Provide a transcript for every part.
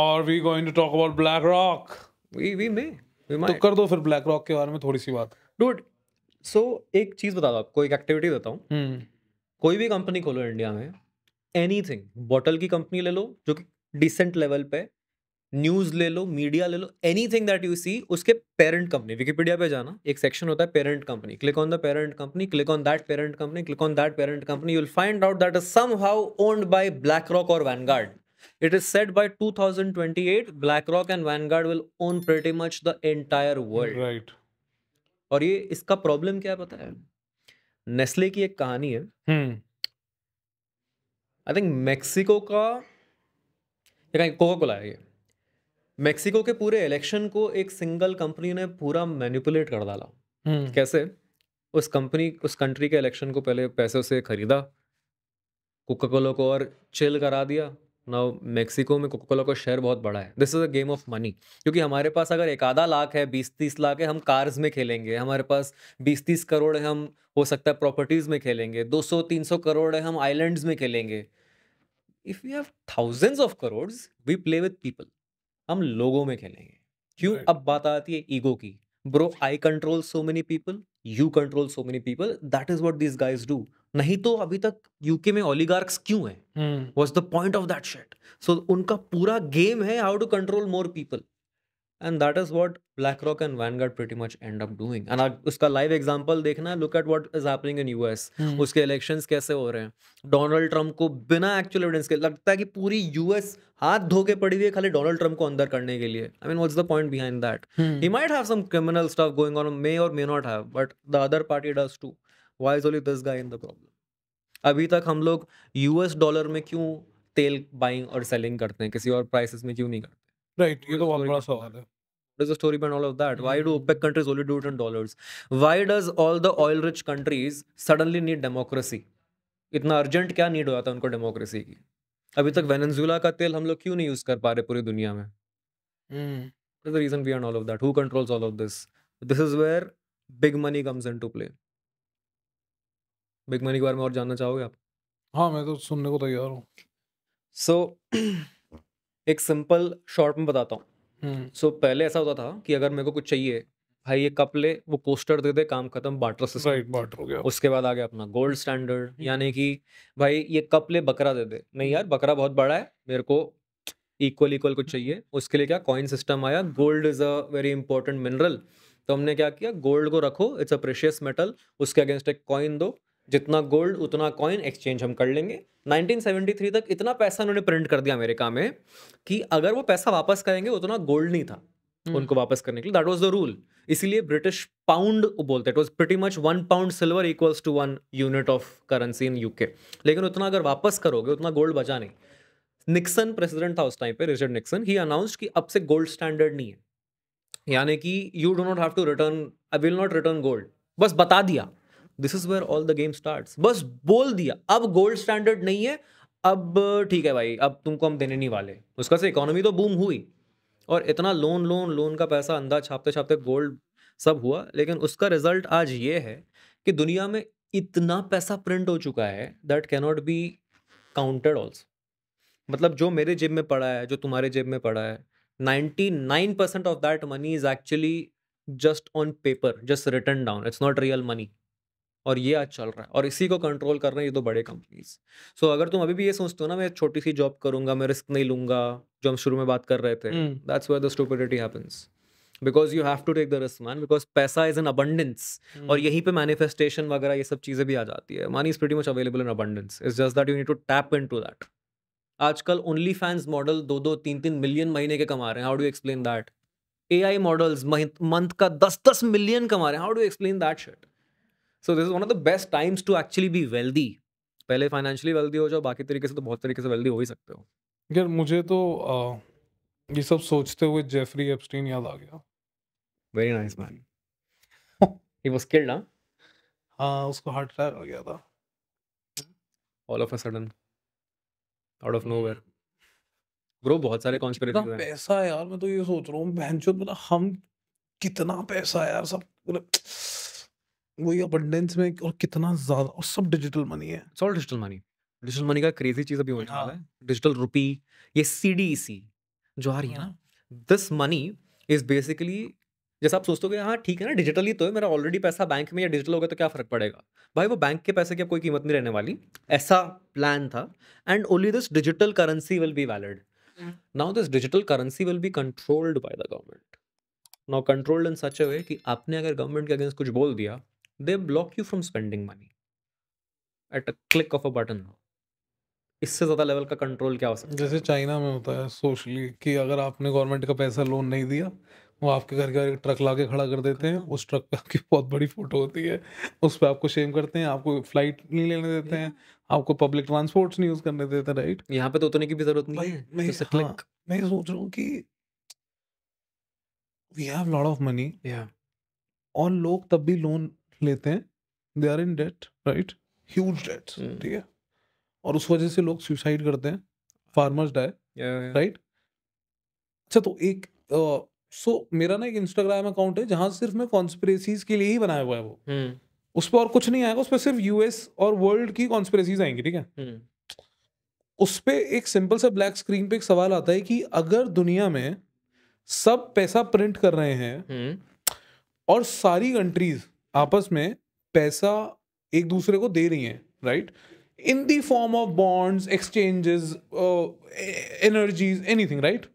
Are we going to talk about BlackRock? We we may. We तो might. तो कर दो फिर ब्लैक रॉक के बारे में थोड़ी सी बात डूड सो so, एक चीज बता दो आपको एक एक्टिविटी देता हूँ hmm. कोई भी कंपनी खोलो इंडिया में एनीथिंग बॉटल की कंपनी ले लो जो कि डिसेंट लेवल पे न्यूज ले लो मीडिया ले लो anything that you see उसके पेरेंट कंपनी विकीपीडिया पे जाना एक सेक्शन होता है parent company click on the parent company click on that parent company click on that parent company you will find out that is somehow owned by BlackRock और Vanguard It is said by 2028, BlackRock and Vanguard will will own much much the entire world right और ये इसका problem क्या पता है Nestle की एक कहानी है आई थिंक मेक्सिको का कोका कोला है ये मेक्सिको के पूरे इलेक्शन को एक सिंगल कंपनी ने पूरा मैनिपुलेट कर डाला हम्म। कैसे उस कंपनी उस कंट्री के इलेक्शन को पहले पैसों से खरीदा कोका कोला को और चिल करा दिया नाउ मेक्सिको में कोको कोला का शेयर बहुत बड़ा है this is a game of money क्योंकि हमारे पास अगर एक आधा लाख है बीस तीस लाख है हम कार्स में खेलेंगे हमारे पास बीस तीस करोड़ है हम हो सकता है प्रॉपर्टीज़ में खेलेंगे दो सौ तीन सौ करोड़ है हम आइलैंड्स में खेलेंगे if you have thousands of crore we play with people हम लोगों में खेलेंगे क्यों right. अब बात आती है ईगो की bro I control so many people you control so many people that is what this guys do नहीं तो अभी तक यूके में ओलीगार्क्स क्यों है was the point of that shit so उनका पूरा गेम है how to control more people and that is what BlackRock and Vanguard pretty much end up doing and उसका लाइव एग्जाम्पल देखना look at what is happening in US उसके election कैसे हो रहे हैं डोनाल्ड ट्रंप को बिना actual evidence के लगता है कि पूरी यूएस हाथ धो के पड़ी हुई है खाली डोनाल्ड ट्रंप को अंदर करने के लिए I mean what's the point behind that he might have some criminal stuff going on may और may not have but the other party does too why is only this guy in the problem अभी तक हम लोग US dollar में क्यों तेल buying और selling करते हैं किसी और प्राइसेस में क्यों नहीं करते राइट ये तो बहुत बड़ा सवाल है What is the story behind all of that? Why do hmm. OPEC countries only do it in dollars? Why does all the oil-rich countries suddenly need democracy? इतना अर्जेंट क्या नीड हो जाता है उनको डेमोक्रेसी की अभी तक वेनेजुएला का तेल हम लोग क्यों नहीं यूज कर पा रहे पूरी दुनिया में the reason beyond all of that who controls all of this this is where big money comes into play big money के बारे में और जानना चाहोगे आप हाँ मैं तो सुनने को तैयार हूँ सो एक सिंपल शॉर्ट में बताता हूँ सो हम्म। so, पहले ऐसा होता था कि अगर मेरे को कुछ चाहिए भाई ये कप ले वो कोस्टर दे दे काम खत्म बाटर से राइट बाटर हो गया उसके बाद आ गया अपना गोल्ड हम्म। स्टैंडर्ड यानी कि भाई ये कप ले बकरा दे दे नहीं यार बकरा बहुत बड़ा है मेरे को इक्वल इक्वल कुछ चाहिए हम्म। उसके लिए क्या कॉइन सिस्टम आया gold is a very important mineral तो हमने क्या किया गोल्ड को रखो इट्स अ प्रेशियस मेटल उसके अगेंस्ट एक कॉइन दो जितना गोल्ड उतना कॉइन एक्सचेंज हम कर लेंगे 1973 तक इतना पैसा उन्होंने प्रिंट कर दिया अमेरिका में कि अगर वो पैसा वापस करेंगे उतना गोल्ड नहीं था hmm. उनको वापस करने के लिए दैट वाज द रूल इसीलिए ब्रिटिश पाउंड बोलते it was pretty much one pound silver equals to one unit of currency in UK लेकिन उतना अगर वापस करोगे उतना गोल्ड बचा नहीं निक्सन प्रेसिडेंट था उस टाइम पे रिचर्ड निक्सन ही अनाउंस कि अब से गोल्ड स्टैंडर्ड नहीं है यानी कि you do not have to return I will not return gold बस बता दिया this is where all the game start बस बोल दिया अब गोल्ड स्टैंडर्ड नहीं है अब ठीक है भाई अब तुमको हम देने नहीं वाले उसका से इकोनॉमी तो बूम हुई और इतना लोन लोन लोन का पैसा अंदा छापते छापते गोल्ड सब हुआ लेकिन उसका रिजल्ट आज ये है कि दुनिया में इतना पैसा प्रिंट हो चुका है that cannot be counted also मतलब जो मेरे जेब में पड़ा है जो तुम्हारे जेब में पड़ा है ninety nine percent of that money is actually just on paper just written down it's not real money और ये आज चल रहा है और इसी को कंट्रोल कर रहे हैं ये तो बड़े कंपनीज सो so, अगर तुम अभी भी ये सोचते हो ना मैं छोटी सी जॉब करूंगा मैं रिस्क नहीं लूंगा जो हम शुरू में बात कर रहे थे that's where the stupidity happens because you have to take the risk man because पैसा इज एन अबंडेंस और यहीं पे मैनिफेस्टेशन वगैरह ये सब चीज़ें भी आ जाती है money is pretty much available in abundance is just that you need to tap into that आजकल ओनली फैंस मॉडल दो दो तीन तीन मिलियन महीने के कमा रहे हैं how do explain that A I models month का दस दस मिलियन कमा रहे हैं हाउ डू एक्सप्लेन दैट शर्ट so this is one of the best times to actually be wealthy पहले फाइनेंशियली वेल्दी हो जाओ बाकी तरीके से तो बहुत तरीके से वेल्दी हो ही सकते हो यार मुझे तो आ, ये सब सोचते हुए जेफरी एप्सटीन याद आ गया very nice man he was killed ना हां उसको हार्ट अटैक हो गया था all of a sudden out of nowhere bro बहुत सारे कॉन्स्पिरेसी हैं पैसा यार मैं तो ये सोच रहा हूं बहनचोद मतलब हम कितना पैसा यार सब मतलब वही अबंडेंस में और कितना ज्यादा और सब डिजिटल मनी है सब डिजिटल मनी डिजिटल मनी का क्रेजी चीज अभी होने वाला हाँ। है डिजिटल रुपी ये सीडीसी e जो आ रही है ना दिस मनी इज बेसिकली जैसा आप सोचते हो हाँ ठीक है ना डिजिटली तो है मेरा ऑलरेडी पैसा बैंक में या डिजिटल होगा तो क्या फर्क पड़ेगा भाई वो बैंक के पैसे की अब कोई कीमत नहीं रहने वाली ऐसा प्लान था and only this digital currency will be valid now this digital currency will be controlled by the government now controlled in such a way कि आपने अगर गवर्नमेंट के अगेंस्ट कुछ बोल दिया they block you from spending money at a click of a button इससे ज़्यादा level का कंट्रोल क्या हो सकता है जैसे चाइना में होता है सोशली कि अगर आपने गवर्नमेंट का पैसा लोन नहीं दिया वो आपके घर के एक ट्रक ला के खड़ा कर देते हैं उस ट्रक पे आपकी बहुत बड़ी फोटो होती है उस पर आपको शेम करते हैं आपको फ्लाइट नहीं लेने देते हैं आपको पब्लिक ट्रांसपोर्ट्स नहीं यूज़ करने देते राइट यहाँ पे तो उतने की भी जरूरत नहीं है मैं, तो हाँ, मैं सोच रहा हूँ कि we have lot of money और लोग तब भी लोन लेते हैं they are in debt right huge debt ठीक है और उस वजह से लोग सुसाइड करते हैं फार्मर्स डाय राइट अच्छा तो एक सो uh, so, मेरा ना एक इंस्टाग्राम अकाउंट है जहाँ सिर्फ मैं कॉन्स्परेसीज के लिए ही बनाया हुआ है वो hmm. उस पर और कुछ नहीं आएगा उस पर सिर्फ यूएस और वर्ल्ड की कॉन्स्परेसीज आएंगी ठीक है hmm. उस पर एक सिंपल सा ब्लैक स्क्रीन पे एक सवाल आता है कि अगर दुनिया में सब पैसा प्रिंट कर रहे हैं hmm. और सारी कंट्रीज आपस में पैसा एक दूसरे को दे रही हैं right in the form of bonds exchanges energies anything right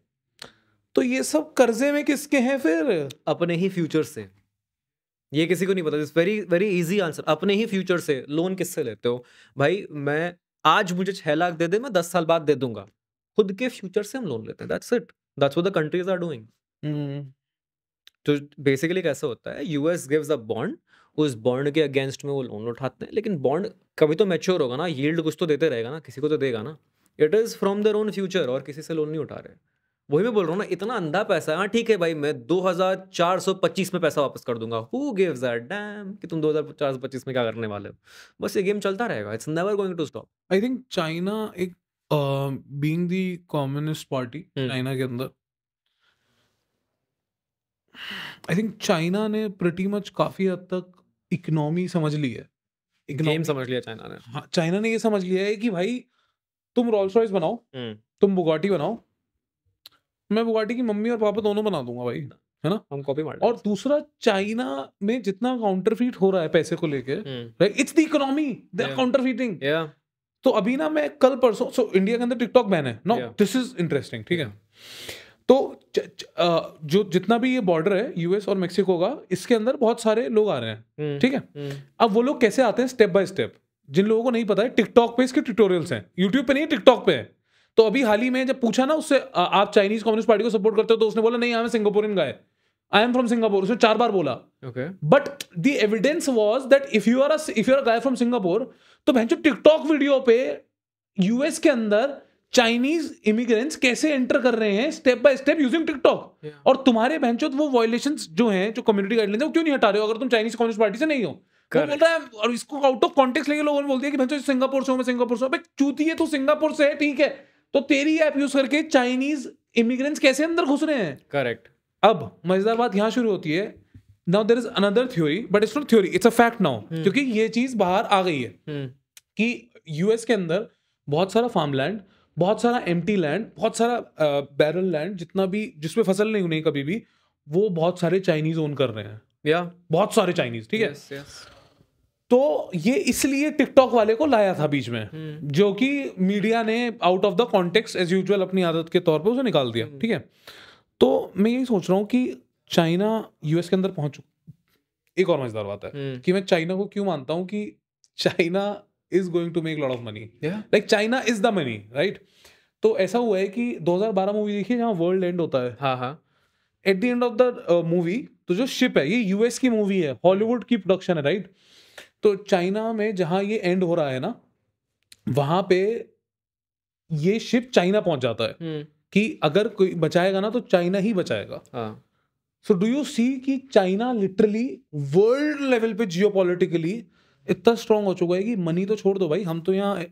तो ये सब कर्जे में किसके हैं फिर अपने ही फ्यूचर से ये किसी को नहीं पता this very very easy answer अपने ही फ्यूचर से लोन किससे लेते हो भाई मैं आज मुझे छह लाख दे दे मैं दस साल बाद दे दूंगा खुद के फ्यूचर से हम लोन लेते हैं that's it that's what the countries are doing तो बेसिकली कैसा होता है यूएस गिव्स अ बॉन्ड उस बॉन्ड के अगेंस्ट में वो लोन उठाते हैं लेकिन बॉन्ड कभी तो मैच्योर होगा ना यील्ड कुछ तो देते रहेगा ना किसी को तो देगा ना it is from their own future और किसी से लोन नहीं उठा रहे वही मैं बोल रहा हूँ ना इतना अंधा पैसा है हाँ ठीक है भाई मैं 2425 में पैसा वापस कर दूंगा हु गिव्स दैट डैम कि तुम 2425 में क्या करने वाले हो बस ये गेम चलता रहेगा it's never going to stop I think China एक being the communist party China के अंदर आई थिंक चाइना ने प्रटी मच काफी हद तक इकोनॉमी समझ ली है गेम समझ लिया चाइना ने हाँ चाइना ने ये समझ लिया है कि भाई तुम रोल्स रॉयस बनाओ हम्म। तुम बुगाटी बनाओ मैं बुगाटी की मम्मी और पापा दोनों बना दूंगा भाई है ना हम कॉपी मार और दूसरा चाइना में जितना काउंटरफीट हो रहा है पैसे को लेके right it's the economy they are counterfeiting तो अभी ना मैं कल परसों सो इंडिया के अंदर टिकटॉक बैन है नो दिस इज इंटरेस्टिंग ठीक है तो च, च, आ, जो जितना भी ये बॉर्डर है यूएस और मेक्सिको का इसके अंदर बहुत सारे लोग आ रहे हैं हम्म, ठीक है हम्म। अब वो लोग कैसे आते हैं स्टेप बाय स्टेप जिन लोगों को नहीं पता है टिकटॉक पे इसके ट्यूटोरियल्स हैं यूट्यूब पे नहीं टिकटॉक पे है तो अभी हाल ही में जब पूछा ना उससे आ, आप चाइनीज कम्युनिस्ट पार्टी को सपोर्ट करते हो तो उसने बोला नहीं I am Singaporean guy I am from Singapore उसने चार बार बोला but the evidence was that if you are if you are guy from Singapore तो भैंसो टिकटॉक वीडियो पे यूएस के अंदर चाइनीज इमिग्रेंट्स कैसे एंटर कर रहे हैं step by step using TikTok और तुम्हारे बहनचोद वो वायलेशन जो है जो कम्युनिटी गाइडलाइन है वो क्यों नहीं हटा रहे हो अगर तुम चाइनीज कम्युनिस्ट पार्टी से नहीं हो वो बोल रहा है और इसको आउट ऑफ कॉन्टेक्ट लेके लोगों ने बोल दिया कि सिंगापुर से हो मैं सिंगापुर से चूती है तो सिंगापुर से है ठीक है तो तेरी ऐप यूज करके चाइनीज इमिग्रेंट्स कैसे अंदर घुस रहे हैं करेक्ट अब मजेदार बात यहां शुरू होती है now there is another theory but it's not theory it's a fact now क्योंकि ये चीज बाहर आ गई है hmm. कि यूएस के अंदर बहुत सारा फार्म लैंड बहुत सारा एम लैंड बहुत सारा बैरल लैंड जितना भी जिसमें फसल नहीं हुई कभी भी वो बहुत सारे चाइनीज ओन कर रहे हैं या बहुत सारे चाइनीज ठीक है तो ये इसलिए टिकटॉक वाले को लाया था बीच में हम्म। जो कि मीडिया ने out of the context as usual अपनी आदत के तौर पे उसे निकाल दिया हम्म। ठीक है तो मैं यही सोच रहा हूँ कि चाइना यूएस के अंदर पहुंच एक और मजेदार बात है हम्म। कि मैं चाइना को क्यों मानता हूँ कि China is going to make lot of money like China is the money right तो ऐसा हुआ है कि 2012 मूवी देखिए जहाँ वर्ल्ड एंड होता है हाँ हाँ at the end of the movie तो जो शिप है ये यूएस की मूवी है हॉलीवुड की प्रोडक्शन है राइट तो चाइना में जहाँ ये एंड हो रहा है ना वहां पे ये शिप चाइना पहुंच जाता है हम्म। कि अगर कोई बचाएगा ना तो चाइना ही बचाएगा सो डू यू सी कि चाइना लिटरली वर्ल्ड लेवल पे जियो इतना स्ट्रांग हो चुका है कि मनी तो छोड़ दो भाई हम तो यहाँ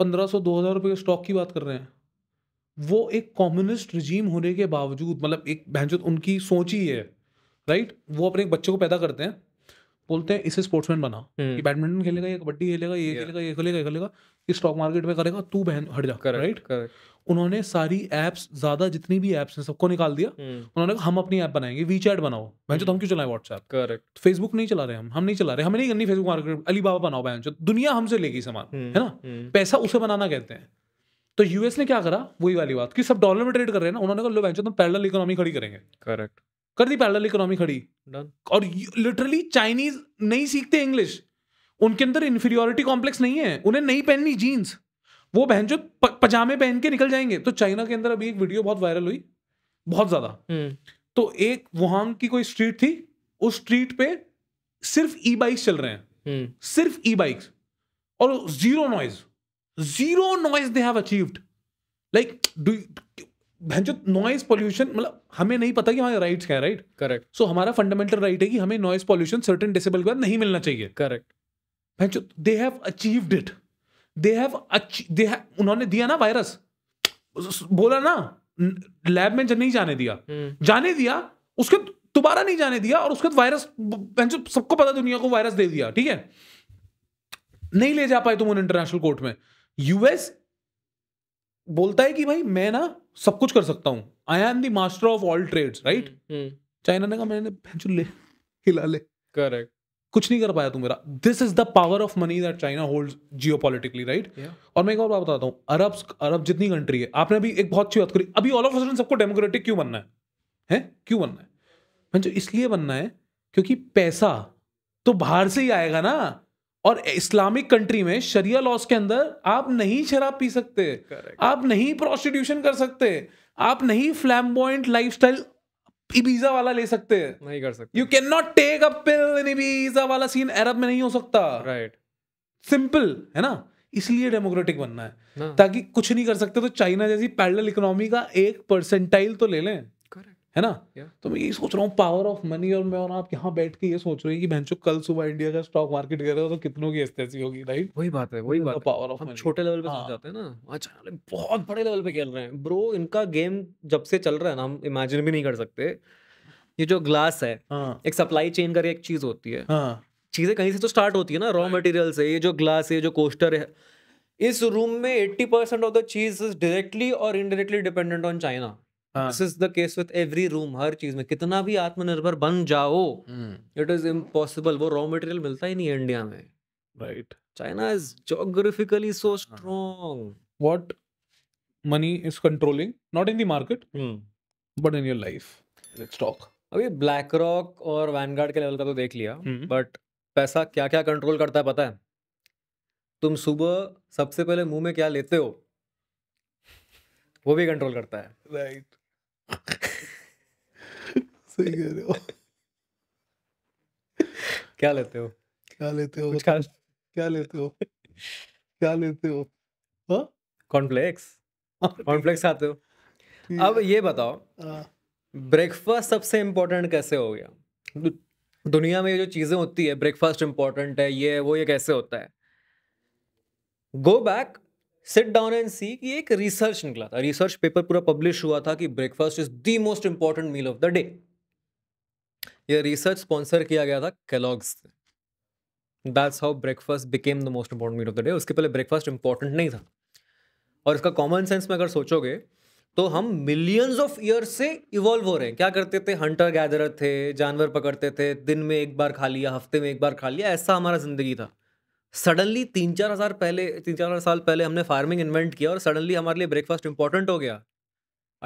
पंद्रह सौ दो हज़ार रुपये के स्टॉक की बात कर रहे हैं वो एक कम्युनिस्ट रिजीम होने के बावजूद मतलब एक बहनचोद उनकी सोच ही है राइट वो अपने बच्चे को पैदा करते हैं बोलते हैं इसे स्पोर्ट्समैन बना कि बैडमिंटन हम्म। खेलेगा ये कबड्डी खेलेगा ये खेलेगा ये खेलेगा ये खेलेगा ये स्टॉक मार्केट में करेगा तू बहन हट जा राइट उन्होंने सारी एप्स ज्यादा जितनी भी एप्स हैं सबको निकाल दिया हम्म। उन्होंने कहा हम अपनी ऐप बनाएंगे वी चैट बनाओ बहन तो हम क्यों चलाएं व्हाट्सएप करेक्ट फेसबुक नहीं चला रहे हम हम नहीं चला रहे हमें नहीं करनी फेसबुक मार्केट अली बाबा बनाओ बहन दुनिया हमसे लेगी सामान हम्म, है ना पैसा उसे बनाना कहते हैं तो यूएस ने क्या करा वही वाली बात कि सब डॉलर में ट्रेड कर रहे हैं ना उन्होंने कहा लो बहन तुम पैरल इकोनॉमी खड़ी करेंगे करेक्ट कर दी पैरल इकोनॉमी खड़ी Done. और लिटरली चाइनीज नहीं सीखते इंग्लिश उनके अंदर इन्फीरियोरिटी कॉम्प्लेक्स नहीं है उन्हें नहीं पहननी जीन्स वो बहन जो पजामे पहन के निकल जाएंगे तो चाइना के अंदर अभी एक वीडियो बहुत वायरल हुई बहुत ज्यादा हम्म। तो एक वुहान की कोई स्ट्रीट थी उस स्ट्रीट पे सिर्फ ई बाइक्स चल रहे हैं हम्म। सिर्फ ई बाइक्स और zero noise zero noise they have achieved like जो नॉइज पॉल्यूशन मतलब हमें नहीं पता कि हमारे राइट्स क्या है राइट करेक्ट सो हमारा फंडामेंटल राइट है कि हमें नॉइज पॉल्यूशन सर्टेन डिसेबल के बाद नहीं मिलना चाहिए करेक्ट भैंजो they have achieved it they have they उन्होंने दिया ना वायरस बोला ना लैब में जब नहीं जाने दिया hmm. जाने दिया उसके दोबारा नहीं जाने दिया और उसके वायरस भैंजो सबको पता दुनिया को वायरस दे दिया ठीक है नहीं ले जा पाए तुम उन इंटरनेशनल कोर्ट में यूएस बोलता है कि भाई मैं ना सब कुछ कर सकता हूँ I am the master of all trade right China ने कहा मैंने ले हिला ले करेक्ट कुछ नहीं कर पाया तू मेरा this is the power of money that China hold geopolitically right और मैं एक और बात बताता हूँ अरब अरब जितनी कंट्री है आपने अभी एक बहुत अच्छी बात करी अभी ऑल ऑफ सडन सबको डेमोक्रेटिक क्यों बनना है हैं क्यों बनना है इसलिए बनना है क्योंकि पैसा तो बाहर से ही आएगा ना और इस्लामिक कंट्री में शरिया लॉस के अंदर आप नहीं शराब पी सकते Correct. आप नहीं प्रोस्टिट्यूशन कर सकते आप नहीं फ्लैम पॉइंट लाइफ इबीजा वाला ले सकते नहीं कर सकते you can not take a pill in Ibiza वाला सीन अरब में नहीं हो सकता राइट right. सिंपल है ना इसलिए डेमोक्रेटिक बनना है ना. हाँ। ताकि कुछ नहीं कर सकते तो चाइना जैसी पैरल इकोनॉमी का एक परसेंटाइल तो ले लें है ना yeah. तो मैं यही सोच रहा हूँ पावर ऑफ मनी और मैं और आप यहाँ बैठ के ये सोच रहे हैं कि बहन कल सुबह इंडिया का स्टॉक मार्केट करेगा तो कितनों की एस्टेसी होगी राइट वही बात है वही तो बात पावर ऑफ छोटे लेवल पे हाँ. जाते हैं ना अच्छा बहुत बड़े लेवल पे खेल रहे हैं ब्रो इनका गेम जब से चल रहा है ना हम इमेजिन भी नहीं कर सकते ये जो ग्लास है हाँ. एक सप्लाई चेन कर एक चीज होती है हाँ। चीजें कहीं से तो स्टार्ट होती है ना रॉ मटेरियल से ये जो ग्लास है जो कोस्टर है इस रूम में 80% ऑफ द चीज इज डायरेक्टली और indirectly dependent on China this is the case with every room हर चीज में कितना भी आत्मनिर्भर बन जाओ इट इज इम्पॉसिबल वो रॉ मटेरियल मिलता ही नहीं है इंडिया में right China is geographically so strong what money is controlling not in the market but in your life stock अभी ब्लैक रॉक और वैनगार्ड के लेवल का तो देख लिया बट हम्म। पैसा क्या क्या कंट्रोल करता है पता है तुम सुबह सबसे पहले मुंह में क्या लेते हो वो भी कंट्रोल करता है राइट right. सही कह रहे हो क्या लेते हो क्या लेते हो क्या क्या लेते हो क्या लेते हो हाँ? कॉर्नफ्लेक्स कॉर्नफ्लेक्स खाते हो अब ये बताओ हाँ। ब्रेकफास्ट सबसे इम्पोर्टेंट कैसे हो गया दुनिया में जो चीज़ें होती है ब्रेकफास्ट इम्पोर्टेंट है ये वो ये कैसे होता है go back sit down and see कि एक रिसर्च निकला था रिसर्च पेपर पूरा पब्लिश हुआ था कि breakfast is the most important meal of the day यह रिसर्च स्पॉन्सर किया गया था कैलॉग्स से that's how breakfast became the most important meal of the day उसके पहले ब्रेकफास्ट इंपॉर्टेंट नहीं था और इसका कॉमन सेंस में अगर सोचोगे तो हम मिलियंस ऑफ ईयर से इवॉल्व हो रहे हैं क्या करते थे हंटर गैदर थे जानवर पकड़ते थे दिन में एक बार खा लिया हफ्ते में एक बार खा लिया ऐसा हमारा जिंदगी था सडनली तीन चार हज़ार पहले तीन चार हज़ार साल पहले हमने फार्मिंग इन्वेंट किया और सडनली हमारे लिए ब्रेकफास्ट इंपॉर्टेंट हो गया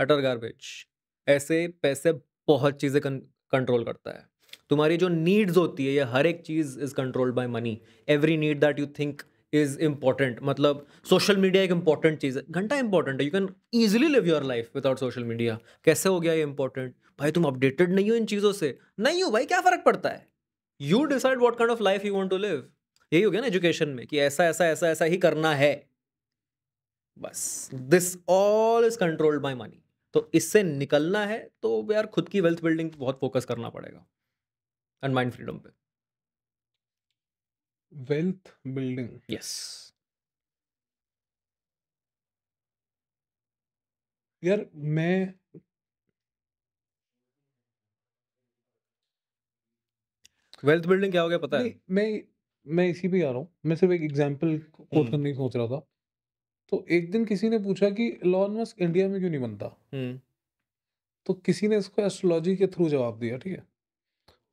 अटर गार्बेज ऐसे पैसे बहुत चीज़ें कंट्रोल करता है तुम्हारी जो नीड्स होती है ये हर एक चीज़ is controlled by money every need that you think is important मतलब सोशल मीडिया एक इंपॉर्टेंट चीज़ है घंटा इंपॉर्टेंट है you can easily live your life without social media कैसे हो गया ये इंपॉर्टेंट भाई तुम अपडेटेड नहीं हो इन चीज़ों से नहीं हो भाई क्या फ़र्क पड़ता है you decide what kind of life you want to live यही हो गया ना एजुकेशन में कि ऐसा ऐसा ऐसा ऐसा ही करना है बस this all is controlled by money तो इससे निकलना है तो यार खुद की वेल्थ बिल्डिंग बहुत फोकस करना पड़ेगा एंड माइंड फ्रीडम पे वेल्थ बिल्डिंग यस यार मैं वेल्थ बिल्डिंग क्या हो गया पता है मैं मैं इसी पे आ रहा हूँ मैं सिर्फ एक एग्जाम्पल हम्म। कोट करने की सोच रहा था तो एक दिन किसी ने पूछा कि लॉन मस्क इंडिया में क्यों नहीं बनता हम्म। तो किसी ने इसको एस्ट्रोलॉजी के थ्रू जवाब दिया ठीक है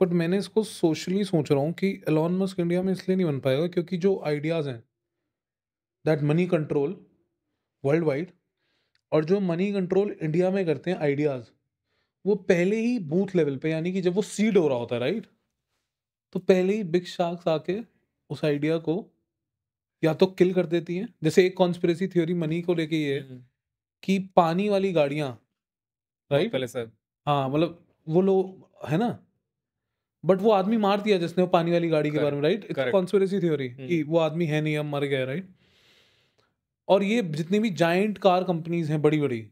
बट मैंने इसको सोशली सोच रहा हूँ कि एलॉन मस्क इंडिया में इसलिए नहीं बन पाएगा क्योंकि जो आइडियाज़ हैं that money control world wide और जो मनी कंट्रोल इंडिया में करते हैं आइडियाज़ वो पहले ही बूथ लेवल पे यानी कि जब वो सीड हो रहा होता है राइट तो पहले ही बिग शार्क्स आके उस आइडिया को या तो किल कर देती है जैसे एक कॉन्स्परेसी थ्योरी मनी को लेके ये हम्म, हम्म। कि पानी वाली गाड़ियां राइट पहले सर हाँ मतलब वो लोग है ना बट वो आदमी मार दिया जिसने वो पानी वाली गाड़ी के बारे में राइट कॉन्स्परेसी थ्योरी कि वो आदमी है नहीं अब मर गया राइट और ये जितनी भी जाइंट कार कंपनीज हैं बड़ी बड़ी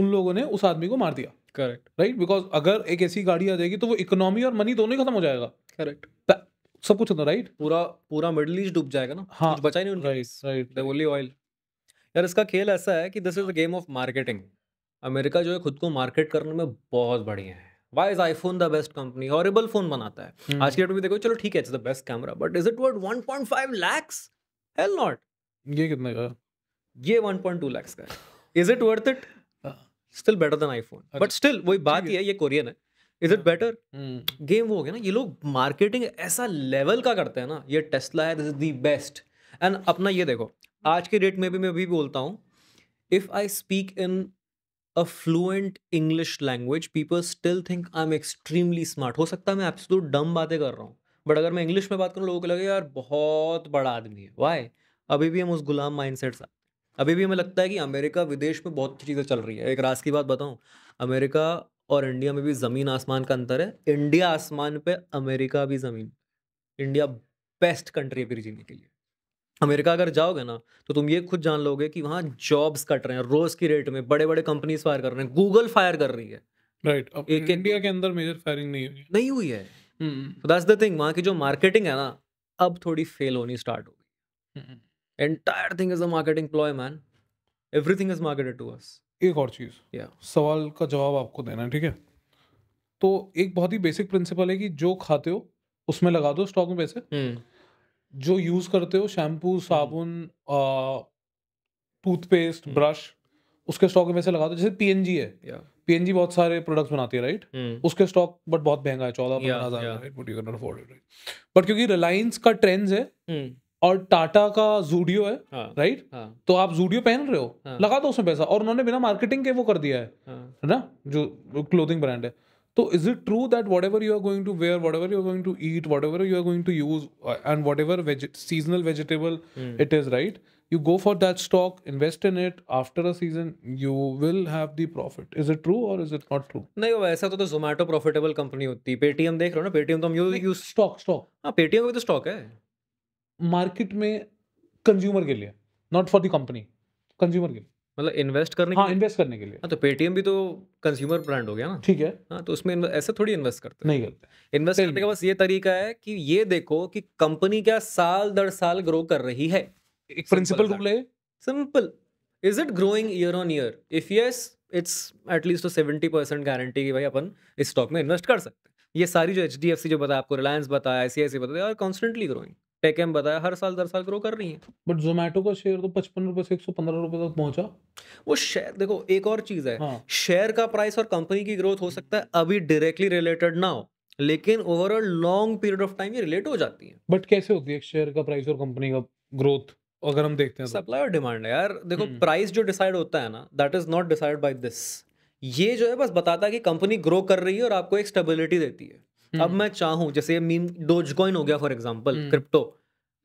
उन लोगों ने उस आदमी को मार दिया करेक्ट राइट बिकॉज अगर एक ऐसी गाड़ी आ जाएगी तो वो इकोनॉमी और मनी दोनों ही खत्म हो जाएगा करेक्ट द सब कुछ होता राइट पूरा पूरा मिडल ईस्ट डूब जाएगा ना हाँ कुछ बचा ही नहीं राइट राइट ओनली ऑयल यार इसका खेल ऐसा है कि this is a game of marketing America जो है खुद को मार्केट करने में बहुत बढ़िया है why is iPhone the best company horrible phone बनाता है hmm. आज के डेट में देखो चलो ठीक है it's the best camera but is it worth 1.5 lakhs hell not ये कितने का ये 1.2 लाख्स का is it worth it still better than iPhone but still वही बात ही है ये कोरियन है इज इट बेटर गेम वो हो गया ना ये लोग मार्केटिंग ऐसा लेवल का करते हैं ना ये टेस्ला है this is the best and अपना ये देखो आज के डेट में भी मैं अभी बोलता हूँ if I speak in a fluent English language people still think I am extremely smart हो सकता है मैं आपसे एब्सोलूट डम बातें कर रहा हूँ बट अगर मैं इंग्लिश में बात करूँ लोगों को लगे यार बहुत बड़ा आदमी है वाई अभी भी हम उस गुलाम माइंड सेट सा अभी भी हमें लगता है कि अमेरिका विदेश में बहुत चीज़ें चल रही है एक रास की बात बताऊँ अमेरिका और इंडिया में भी ज़मीन आसमान का अंतर है इंडिया आसमान पे अमेरिका भी ज़मीन इंडिया बेस्ट कंट्री है फिर जीने के लिए अमेरिका अगर जाओगे ना तो तुम ये खुद जान लोगे कि वहाँ जॉब्स कट रहे हैं रोज़ की रेट में बड़े बड़े कंपनीज फायर कर रहे हैं गूगल फायर कर रही है राइट right. एक इंडिया के अंदर मेजर फायरिंग नहीं हुई नहीं हुई है दस द थिंग वहाँ की जो मार्केटिंग है ना अब थोड़ी फेल होनी स्टार्ट हो गई entire thing is a marketing ploy man thing is marketed to us एक और चीज़ yeah. सवाल का जवाब आपको देना है ठीक है तो एक बहुत ही बेसिक प्रिंसिपल है कि जो खाते हो उसमें लगा दो स्टॉक में पैसे hmm. जो यूज करते हो शैम्पू हम्म। साबुन टूथपेस्ट hmm. ब्रश उसके स्टॉक में पैसे लगा दो जैसे पीएनजी है yeah. पीएनजी बहुत सारे प्रोडक्ट्स बनाती है राइट hmm. हम्म। उसके स्टॉक बट बहुत महंगा है चौदह पंद्रह हजार बट क्योंकि रिलायंस का ट्रेंड है और टाटा का जूडियो है हाँ, राइट हाँ, तो आप जूडियो पहन रहे हो हाँ, लगा दो उसमें पैसा और उन्होंने बिना मार्केटिंग के वो कर दिया है हाँ, ना जो क्लोथिंग ब्रांड है तो is it true that whatever you are going to wear whatever you are going to eat whatever you are going to use and whatever seasonal vegetable it is right you go for that stock invest in it after a season you will have the profit is it true और is it not true नहीं वो ऐसा तो तो Zomato profitable company होती है Paytm देख रहे हो ना पेटीएम तो हम use use स्टॉक stock हाँ पेटीएम भी तो स्टॉक है मार्केट में कंज्यूमर के लिए not for the company consumer के लिए मतलब इन्वेस्ट करने हाँ इन्वेस्ट करने के लिए हाँ तो पेटीएम भी तो कंज्यूमर ब्रांड हो गया ना ठीक है हाँ तो उसमें ऐसे थोड़ी इन्वेस्ट करते नहीं करते इन्वेस्ट करने का बस ये तरीका है कि ये देखो कि कंपनी क्या साल दर साल ग्रो कर रही है एक प्रिंसिपल रूल है simple is it growing year on year if yes it's at least तो सेवेंटी परसेंट गारंटी की भाई अपन इस स्टॉक में इन्वेस्ट कर सकते हैं ये सारी जो एच जो बताया आपको रिलायंस बताया आई सी आई सी बताया और कॉन्स्टेंटली ग्रोइंग पेकेम बताया हर साल दर साल ग्रो कर रही है बट जोमेटो का शेयर तो पचपन रुपए से एक सौ पंद्रह रुपए तक पहुंचा वो शेयर देखो एक और चीज है हाँ। शेयर का प्राइस और कंपनी की ग्रोथ हो सकता है अभी डायरेक्टली रिलेटेड ना हो लेकिन overall long period of time ये रिलेट हो जाती है बट कैसे होती है शेयर का प्राइस और कंपनी का ग्रोथ अगर हम देखते हैं सप्लाई तो? और डिमांड है यार देखो प्राइस हम्म। जो डिसाइड होता है ना that is not decide by this ये जो है बस बताता है कि कंपनी ग्रो कर रही है और आपको एक स्टेबिलिटी देती है अब हम्म। मैं चाहूं जैसे मीम डोज कॉइन हो गया फॉर एग्जाम्पल क्रिप्टो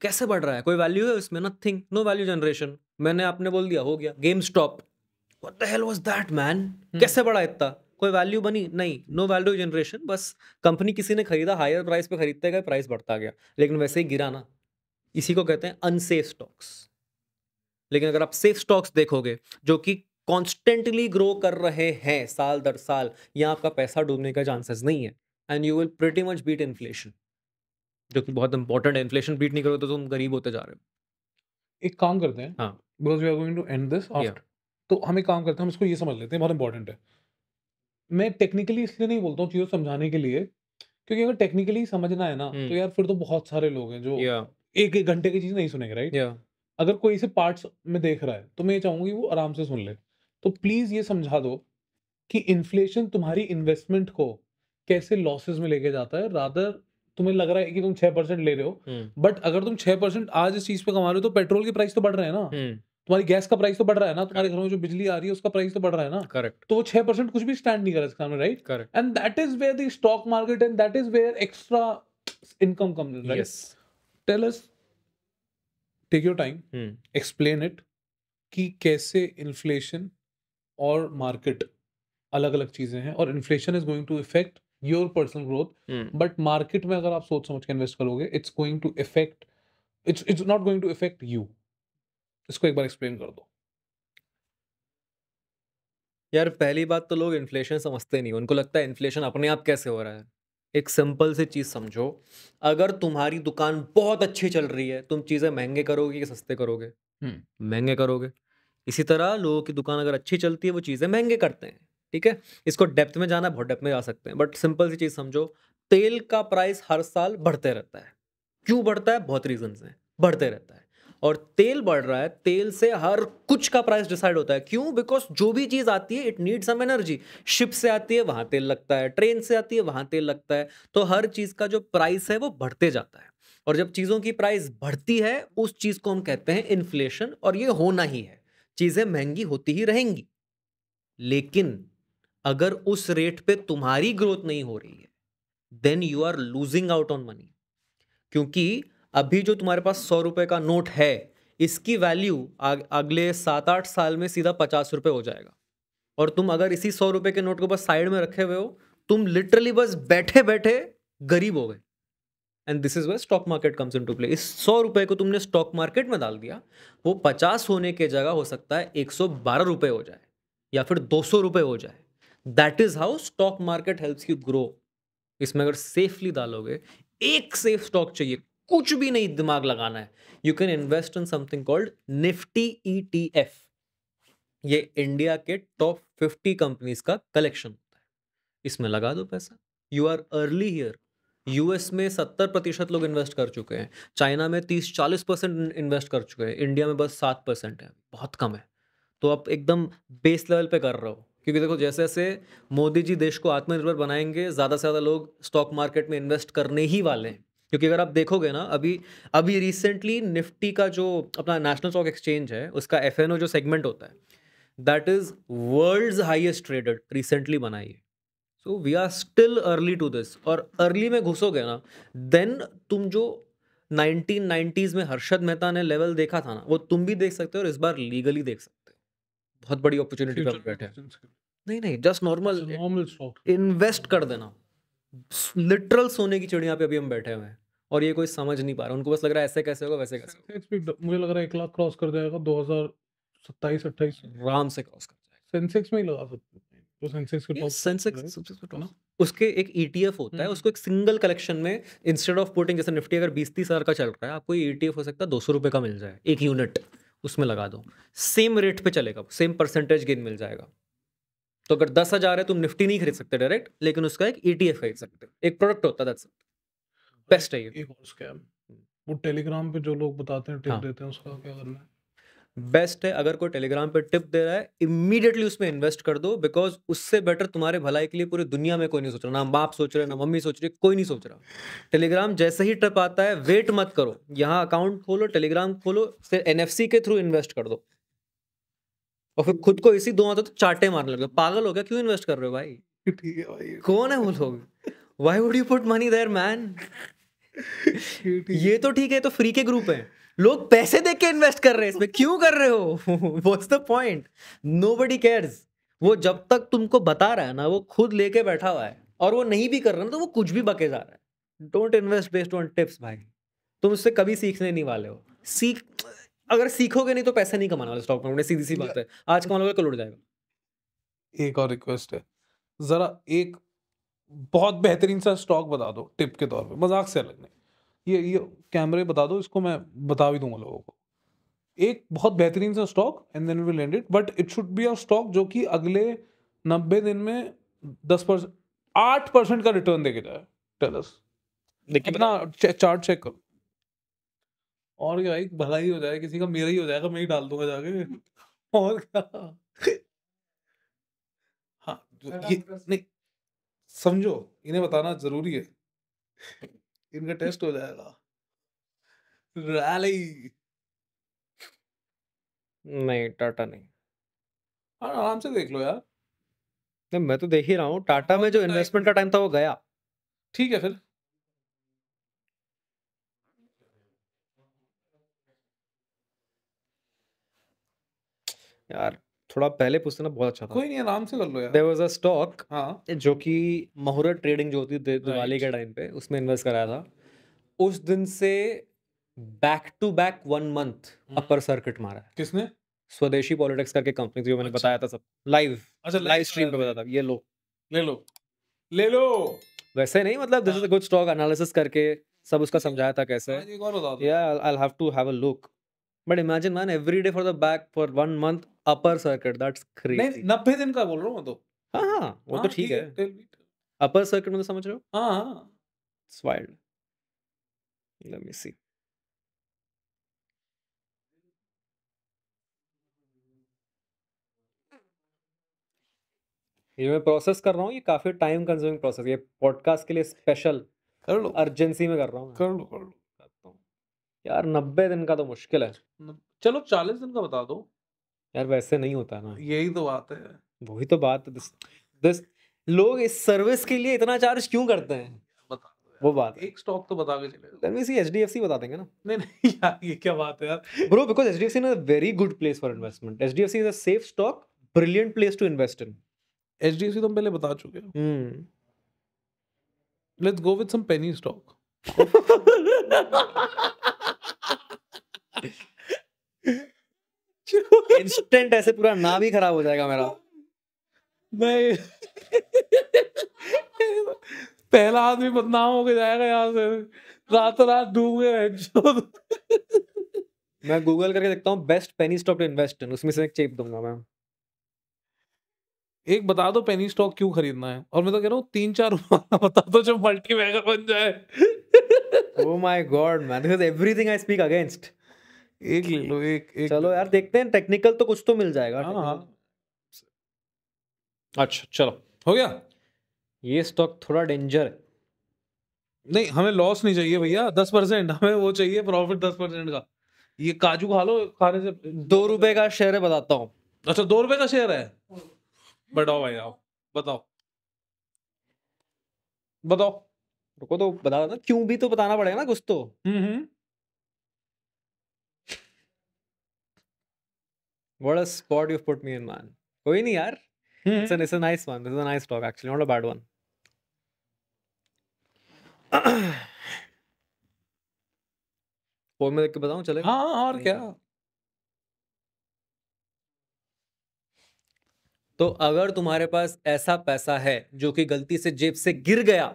कैसे बढ़ रहा है कोई वैल्यू है उसमें नथिंग नो वैल्यू जनरेशन मैंने आपने बोल दिया हो गया GameStop what the hell was that man कैसे बढ़ा इतना कोई वैल्यू बनी नहीं नो वैल्यू जनरेशन बस कंपनी किसी ने खरीदा हायर प्राइस पे खरीदते गए प्राइस बढ़ता गया लेकिन वैसे ही गिरा ना इसी को कहते हैं अनसेफ स्टॉक्स लेकिन अगर आप सेफ स्टॉक्स देखोगे जो कि कॉन्स्टेंटली ग्रो कर रहे हैं साल दर साल यहाँ आपका पैसा डूबने का चांसेस नहीं है and you will pretty much beat inflation जो कि बहुत इंपॉर्टेंट है इन्फ्लेशन बीट नहीं करोगे तो तुम गरीब होते जा रहे हो एक काम करते हैं हाँ because we are going to end this तो हम एक काम करते हैं हम इसको ये समझ लेते हैं बहुत इंपॉर्टेंट है मैं टेक्निकली इसलिए नहीं बोलता हूँ चीज़ों समझाने के लिए क्योंकि अगर टेक्निकली समझना है ना हम्म। तो यार फिर तो बहुत सारे लोग हैं जो एक एक घंटे की चीज़ नहीं सुनेंगे राइट अगर कोई इसे पार्ट्स में देख रहा है तो मैं ये चाहूँगी वो आराम से सुन ले तो प्लीज़ ये समझा दो कि इन्फ्लेशन तुम्हारी इन्वेस्टमेंट को कैसे लॉसेज में लेके जाता है रादर तुम्हें लग रहा है कि तुम छह परसेंट ले रहे हो बट हम्म। अगर तुम छह परसेंट आज इस चीज पे कमा रहे हो तो पेट्रोल की प्राइस तो बढ़ रहे हैं ना हम्म। तुम्हारी गैस का प्राइस तो बढ़ रहा है ना तुम्हारे घर में जो बिजली आ रही है उसका प्राइस तो बढ़ रहा है ना करेक्ट तो छह परसेंट कुछ भी स्टैंड नहीं कर रहा है right correct and that is where the stock market and that is where extra income come tell us take your time explain it कि कैसे इन्फ्लेशन और मार्केट अलग अलग चीजें हैं और inflation is going to affect your personal growth but market में अगर आप सोच समझ के इन्वेस्ट करोगे it's going to affect it's it's not going to affect you इसको एक बार एक्सप्लेन कर दो यार पहली बात तो लोग इन्फ्लेशन समझते नहीं उनको लगता है इन्फ्लेशन अपने आप कैसे हो रहा है एक सिंपल सी चीज़ समझो अगर तुम्हारी दुकान बहुत अच्छी चल रही है तुम चीज़ें महंगे करोगे कि सस्ते करोगे हम्म। महंगे करोगे इसी तरह लोगों की दुकान अगर अच्छी चलती है वो चीज़ें महंगे करते हैं ठीक है इसको डेप्थ में जाना बहुत डेप्थ में जा सकते हैं बट सिंपल सी चीज़ समझो तेल का प्राइस हर साल बढ़ते रहता है क्यों बढ़ता है बहुत रीजन है बढ़ते रहता है और तेल बढ़ रहा है तेल से हर कुछ का प्राइस डिसाइड होता है क्यों बिकॉज जो भी चीज़ आती है it need some energy ship से आती है वहां तेल लगता है ट्रेन से आती है वहां तेल लगता है तो हर चीज़ का जो प्राइस है वो बढ़ते जाता है और जब चीज़ों की प्राइस बढ़ती है उस चीज़ को हम कहते हैं इन्फ्लेशन और ये होना ही है चीज़ें महंगी होती ही रहेंगी लेकिन अगर उस रेट पे तुम्हारी ग्रोथ नहीं हो रही है then you are losing out on money क्योंकि अभी जो तुम्हारे पास सौ रुपए का नोट है इसकी वैल्यू अगले सात आठ साल में सीधा पचास रुपए हो जाएगा और तुम अगर इसी सौ रुपए के नोट को बस साइड में रखे हुए हो तुम लिटरली बस बैठे बैठे गरीब हो गए and this is way stock market comes into play इस सौ रुपए को तुमने स्टॉक मार्केट में डाल दिया वो पचास होने के जगह हो सकता है एक सौ बारह रुपये हो जाए या फिर दो सौ रुपए हो जाए that is how stock market helps you grow इसमें अगर सेफली डालोगे एक सेफ स्टॉक चाहिए कुछ भी नहीं दिमाग लगाना है you can invest in something called Nifty E T F ये इंडिया के टॉप फिफ्टी कंपनीज का कलेक्शन होता है इसमें लगा दो पैसा you are early here US में सत्तर प्रतिशत लोग इन्वेस्ट कर चुके हैं चाइना में तीस चालीस परसेंट इन्वेस्ट कर चुके हैं इंडिया में बस सात परसेंट है बहुत कम है तो आप एकदम बेस लेवल पे कर रहे हो क्योंकि देखो जैसे जैसे मोदी जी देश को आत्मनिर्भर बनाएंगे ज़्यादा से ज़्यादा लोग स्टॉक मार्केट में इन्वेस्ट करने ही वाले हैं क्योंकि अगर आप देखोगे ना अभी अभी रिसेंटली निफ्टी का जो अपना नेशनल स्टॉक एक्सचेंज है उसका एफ जो सेगमेंट होता है that is world's highest traded recently बनाई है so we are still early to this और अर्ली में घुसोगे ना देन तुम जो 1990s में हर्षद मेहता ने लेवल देखा था ना वो तुम भी देख सकते हो और इस बार लीगली देख सकते हो बहुत बड़ी अपॉर्चुनिटी पर बैठे हैं नहीं नहीं just normal normal stock invest कर देना लिटरल सोने की चिड़िया पे अभी हम बैठे हुए हैं और ये कोई समझ नहीं पा रहा उनको बस लग रहा है ऐसे कैसे होगा वैसे कैसे मुझे लग रहा है एक लाख क्रॉस कर जाएगा दो हजार सत्ताईस अट्ठाईस आराम से क्रॉस कर जाएगा सेंसेक्स में ही लगा सकते हैं तो उसके एक ईटीएफ e होता है हम्म। उसको एक सिंगल कलेक्शन में इंस्टेड ऑफ पुटिंग जैसे निफ्टी अगर बीस तीस हजार का चल रहा है आपको ईटीएफ e हो सकता है दो सौ रुपए का मिल जाए एक यूनिट उसमें लगा दो सेम रेट पे चलेगा सेम परसेंटेज गेन मिल जाएगा तो अगर दस हज़ार है तुम निफ्टी नहीं खरीद सकते डायरेक्ट लेकिन उसका एक ईटीएफ e खरीद सकते एक प्रोडक्ट होता है बेस्ट है ये एक और स्कैम वो टेलीग्राम पे जो लोग बताते हैं टिप हाँ. देते हैं उसका क्या करना है बेस्ट है अगर कोई टेलीग्राम पर टिप दे रहा है इमीडिएटली उसमें इन्वेस्ट कर दो बिकॉज उससे बेटर तुम्हारे भलाई के लिए पूरी दुनिया में कोई नहीं सोच रहा ना बाप सोच रहे ना मम्मी सोच रही कोई नहीं सोच रहा टेलीग्राम जैसे ही टिप आता है वेट मत करो यहाँ अकाउंट खोलो टेलीग्राम खोलो फिर एन के थ्रू इन्वेस्ट कर दो और फिर खुद को इसी दो आता तो चाटे मारने लगे पागल हो गया क्यों इन्वेस्ट कर रहे हो भाई ठीक है भाई कौन है वो लोग why would you put money there man ये तो ठीक है तो फ्री के ग्रुप है लोग पैसे दे के इन्वेस्ट कर रहे हैं इसमें क्यों कर रहे हो what's the point nobody cares वो जब तक तुमको बता रहा है ना वो खुद लेके बैठा हुआ है और वो नहीं भी कर रहा ना तो वो कुछ भी बके जा रहा है don't invest based on tips भाई तुम उससे कभी सीखने नहीं वाले हो सीख अगर सीखोगे नहीं तो पैसे नहीं कमाने वाले स्टॉक मार्केट सीधी सी बात है आज कमा लोगे कल उड़ जाएगा एक और रिक्वेस्ट है जरा एक बहुत बेहतरीन सा स्टॉक बता दो टिप के तौर पे मजाक से अलग नहीं ये ये कैमरे बता दो इसको मैं बता भी दूंगा लोगों को एक बहुत बेहतरीन सा stock and then will end it but it should be a stock जो कि अगले नब्बे दिन में दस परसेंट आठ परसेंट का रिटर्न देके जाए टेलस अपना चार्ट चेक करो और क्या एक भला ही हो जाए किसी का मेरा ही हो जाएगा मैं ही डाल दूंगा जाके और क्या हाँ ये नहीं समझो इन्हें बताना जरूरी है इनका टेस्ट हो जाएगा रैली नहीं टाटा नहीं हाँ आराम से देख लो यार नहीं मैं तो देख ही रहा हूँ टाटा में जो इन्वेस्टमेंट का टाइम था वो गया ठीक है फिर यार थोड़ा पहले पूछते ना बहुत अच्छा था कोई नहीं आराम से कर लो यार देयर वाज अ स्टॉक हां जो कि मुहूर्त ट्रेडिंग जो होती है दिवाली के टाइम पे उसमें इन्वेस्ट कराया था उस दिन से back to back one month upper circuit मारा है किसने स्वदेशी पॉलिटिक्स करके कंपनी जो मैंने अच्छा। बताया था सब लाइव अच्छा लाइव स्ट्रीम पे बताया था ये लो ले लो ले लो वैसे नहीं मतलब this is a good stock analysis करके सब उसका समझाया था कैसे या I have to have a look but imagine man every day for the back for one month upper circuit that's crazy नहीं नब्बे दिन का बोल रहा हूँ तो हाँ, हाँ हाँ वो तो हाँ, ठीक है अपर सर्किट मतलब समझ रहे हो हाँ हाँ इट्स हाँ। वाइल्ड let me see ये मैं प्रोसेस कर रहा हूँ ये काफी टाइम कंज्यूमिंग प्रोसेस ये पॉडकास्ट के लिए स्पेशल कर लो अर्जेंसी में कर रहा हूँ कर लो कर लो यार नब्बे दिन का तो मुश्किल है चलो चालीस दिन का बता दो यार वैसे नहीं होता ना यही तो बात है वही तो बात दिस, दिस, लोग इस सर्विस के लिए इतना चार्ज क्यों करते हैं वो बात एक स्टॉक तो बता के चले एचडीएफसी बता देंगे ना नहीं नहीं यार ये क्या बात है यार bro because HDFC is a very good place for investment HDFC is a safe stock brilliant place to invest in HDFC तो हम पहले बता चुके हैं let's go with some penny stock instant ऐसे पूरा नाम ही खराब हो जाएगा मेरा नहीं पहला आदमी बदनाम होके जाएगा यहाँ से रात रात डूब गए मैं गूगल करके देखता हूँ best penny stock to invest in उसमें से एक चेप दूंगा मैं एक बता दो पेनी स्टॉक क्यों खरीदना है और मैं तो कह रहा हूँ तीन चार बता दो जो मल्टी बैगर बन जाए oh my god man this is everything I speak against एक ले लो एक एक चलो यार देखते हैं टेक्निकल तो कुछ तो मिल जाएगा हाँ हाँ अच्छा चलो हो गया ये स्टॉक थोड़ा डेंजर नहीं हमें लॉस नहीं चाहिए भैया दस परसेंट हमें वो चाहिए प्रॉफिट दस परसेंट का ये काजू खा लो खाने से दो रुपए का शेयर है बताता हूँ अच्छा दो रुपए का शेयर है बताओ भाई आओ बताओ बताओ रुको तो बता दो क्यों भी तो बताना पड़ेगा ना कुछ तो हम्म, हम्म। What a spot you've put me in, man. koi nahi यार hmm. it's, a it's a nice one. This is a nice talk, actually, not a bad one. Phone में देख के बताऊं चले हाँ, हाँ और क्या तो अगर तुम्हारे पास ऐसा पैसा है जो कि गलती से जेब से गिर गया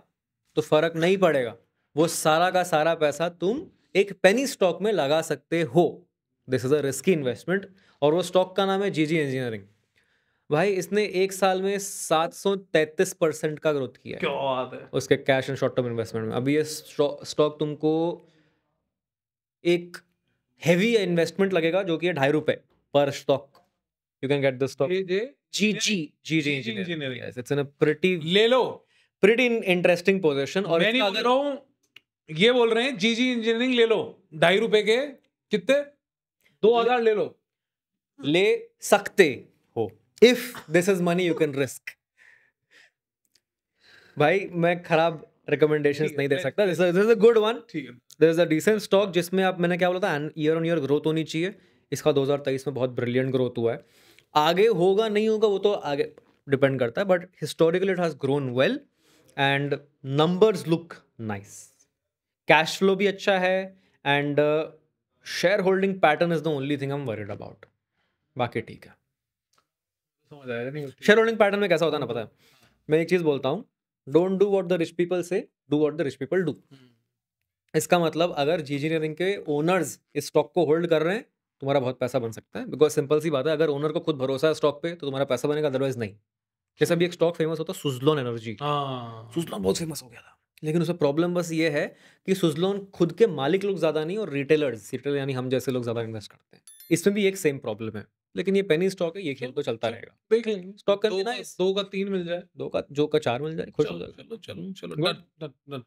तो फर्क नहीं पड़ेगा वो सारा का सारा पैसा तुम एक पेनी स्टॉक में लगा सकते हो this is a risky investment और वो स्टॉक का नाम है जी जी इंजीनियरिंग भाई इसने एक साल में सात सौ तैंतीस परसेंट का ग्रोथ किया क्या बात है उसके cash and short term investment में अभी ये स्टॉक तुमको एक हैवी इन्वेस्टमेंट लगेगा जो कि है ढाई रुपए पर stock you can get this stock G G G G engineering it's in pretty ले लो प्रिटी इंटरेस्टिंग पोजीशन और मैं नहीं बोल रहा हूँ ये बोल रहे हैं जी जी इंजीनियरिंग ले लो ढाई रुपए के कितने दो हजार ले लो हाँ। ले सकते हो if this is money you can risk भाई मैं खराब रिकमेंडेशन नहीं दे सकता this is a good one this is a decent stock जिसमें आप मैंने क्या बोला था ईयर ऑन ईयर ग्रोथ होनी चाहिए इसका 2023 में बहुत ब्रिलियंट ग्रोथ हुआ है आगे होगा नहीं होगा वो तो आगे डिपेंड करता है but historically it has grown well and numbers look nice cash flow भी अच्छा है and share holding pattern is the only thing हम वरीड अबाउट बाकी ठीक है शेयर होल्डिंग पैटर्न में कैसा होता है ना पता है मैं एक चीज़ बोलता हूँ don't do what the rich people से do what the rich people do इसका मतलब अगर जी इंजीनियरिंग के ओनर्स इस स्टॉक को होल्ड कर रहे हैं तुम्हारा बहुत पैसा बन सकता है बिकॉज सिंपल सी बात है अगर ओनर को खुद भरोसा है स्टॉक पे तो तुम्हारा पैसा बनेगा अदरवाइज नहीं जैसे अभी एक स्टॉक फेमस होता है सुजलोन एनर्जी सुजलोन बहुत फेमस हो गया था लेकिन उसमें प्रॉब्लम बस ये है कि सुजलोन खुद के मालिक लोग ज़्यादा नहीं और रिटेलर्स रिटेलर यानी हम जैसे लोग ज़्यादा इन्वेस्ट करते हैं इसमें भी एक सेम प्रॉब्लम है लेकिन ये पेनी स्टॉक है ये खेल तो चलता रहेगा देख स्टॉक कर दो का तीन मिल जाए दो का जो का चार मिल जाए खुश हो जाए चलो चलो चलो